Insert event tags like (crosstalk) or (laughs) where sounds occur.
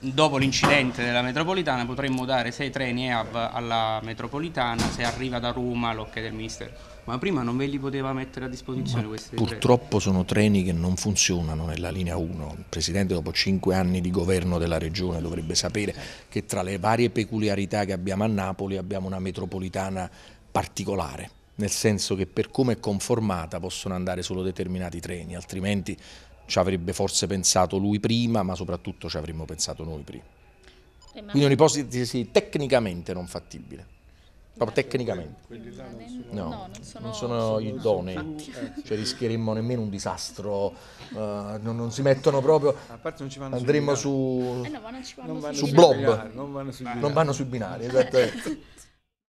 Dopo l'incidente della metropolitana potremmo dare sei treni EAV alla metropolitana se arriva da Roma l'ok del Ministero, ma prima non ve li poteva mettere a disposizione ma questi Purtroppo treni. sono treni che non funzionano nella linea 1. Il Presidente dopo cinque anni di governo della Regione dovrebbe sapere che tra le varie peculiarità che abbiamo a Napoli abbiamo una metropolitana particolare nel senso che per come è conformata possono andare solo determinati treni, altrimenti ci avrebbe forse pensato lui prima, ma soprattutto ci avremmo pensato noi prima. Eh, Quindi un'ipotesi tecnicamente non fattibile. Proprio tecnicamente. Eh, no, non sono, idonei. Eh, (laughs) cioè rischieremmo nemmeno un disastro. Uh, non, non, si mettono proprio. Andremmo su, eh no, su, su blob. Non vanno sui binari, esattamente. (laughs)